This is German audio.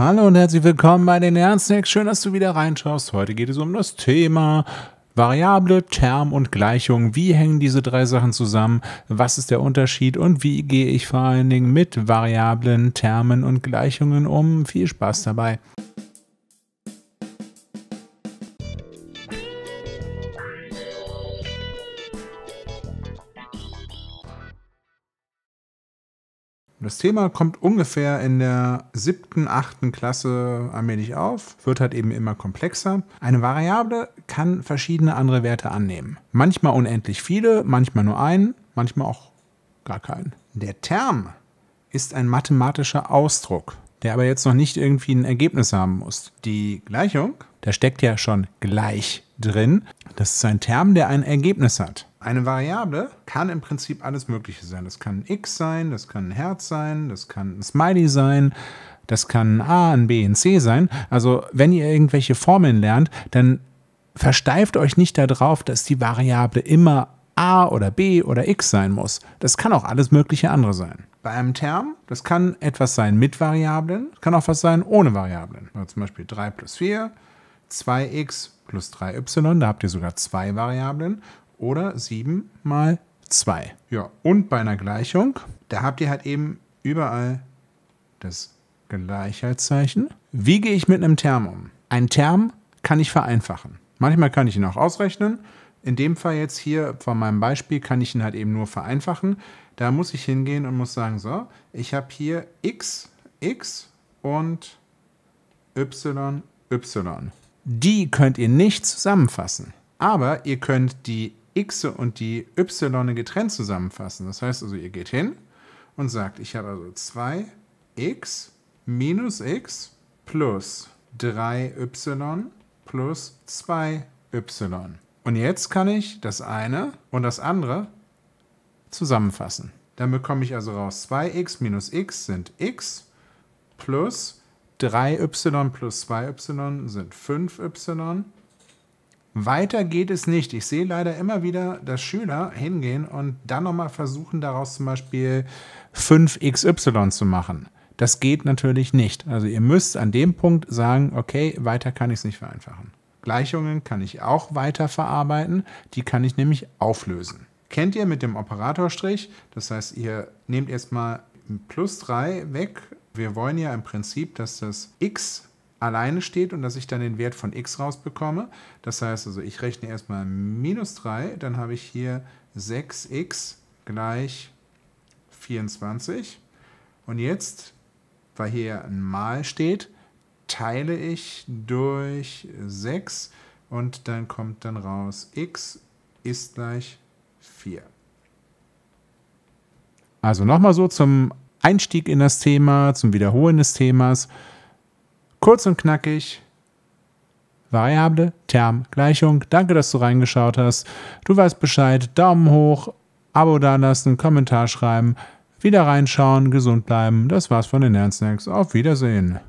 Hallo und herzlich willkommen bei den Lernsnacks. Schön, dass du wieder reinschaust. Heute geht es um das Thema Variable, Term und Gleichung. Wie hängen diese drei Sachen zusammen? Was ist der Unterschied? Und wie gehe ich vor allen Dingen mit Variablen, Termen und Gleichungen um? Viel Spaß dabei. Das Thema kommt ungefähr in der siebten, achten Klasse allmählich auf, wird halt eben immer komplexer. Eine Variable kann verschiedene andere Werte annehmen. Manchmal unendlich viele, manchmal nur einen, manchmal auch gar keinen. Der Term ist ein mathematischer Ausdruck, der aber jetzt noch nicht irgendwie ein Ergebnis haben muss. Die Gleichung, da steckt ja schon gleich drin. Das ist ein Term, der ein Ergebnis hat. Eine Variable kann im Prinzip alles Mögliche sein. Das kann ein X sein, das kann ein Herz sein, das kann ein Smiley sein, das kann ein A, ein B, ein C sein. Also wenn ihr irgendwelche Formeln lernt, dann versteift euch nicht darauf, dass die Variable immer A oder B oder X sein muss. Das kann auch alles mögliche andere sein. Bei einem Term, das kann etwas sein mit Variablen, kann auch was sein ohne Variablen. Also zum Beispiel 3 plus 4, 2x plus 3y, da habt ihr sogar zwei Variablen oder 7 mal 2. Ja, und bei einer Gleichung, da habt ihr halt eben überall das Gleichheitszeichen. Wie gehe ich mit einem Term um? Ein Term kann ich vereinfachen. Manchmal kann ich ihn auch ausrechnen. In dem Fall jetzt hier von meinem Beispiel kann ich ihn halt eben nur vereinfachen. Da muss ich hingehen und muss sagen, so, ich habe hier x, x und y, y. Die könnt ihr nicht zusammenfassen. Aber ihr könnt die X und die Y getrennt zusammenfassen. Das heißt also, ihr geht hin und sagt, ich habe also 2x minus x plus 3y plus 2y. Und jetzt kann ich das eine und das andere zusammenfassen. Dann bekomme ich also raus 2x minus x sind x plus 3y plus 2y sind 5y weiter geht es nicht. Ich sehe leider immer wieder, dass Schüler hingehen und dann nochmal versuchen, daraus zum Beispiel 5xy zu machen. Das geht natürlich nicht. Also ihr müsst an dem Punkt sagen, okay, weiter kann ich es nicht vereinfachen. Gleichungen kann ich auch weiter verarbeiten, die kann ich nämlich auflösen. Kennt ihr mit dem Operatorstrich? Das heißt, ihr nehmt erstmal plus 3 weg. Wir wollen ja im Prinzip, dass das x alleine steht und dass ich dann den Wert von x rausbekomme. Das heißt also, ich rechne erstmal minus 3, dann habe ich hier 6x gleich 24. Und jetzt, weil hier ein Mal steht, teile ich durch 6 und dann kommt dann raus x ist gleich 4. Also nochmal so zum Einstieg in das Thema, zum Wiederholen des Themas. Kurz und knackig. Variable, Term, Gleichung. Danke, dass du reingeschaut hast. Du weißt Bescheid. Daumen hoch, Abo dalassen, Kommentar schreiben. Wieder reinschauen, gesund bleiben. Das war's von den Ernstnacks. Auf Wiedersehen.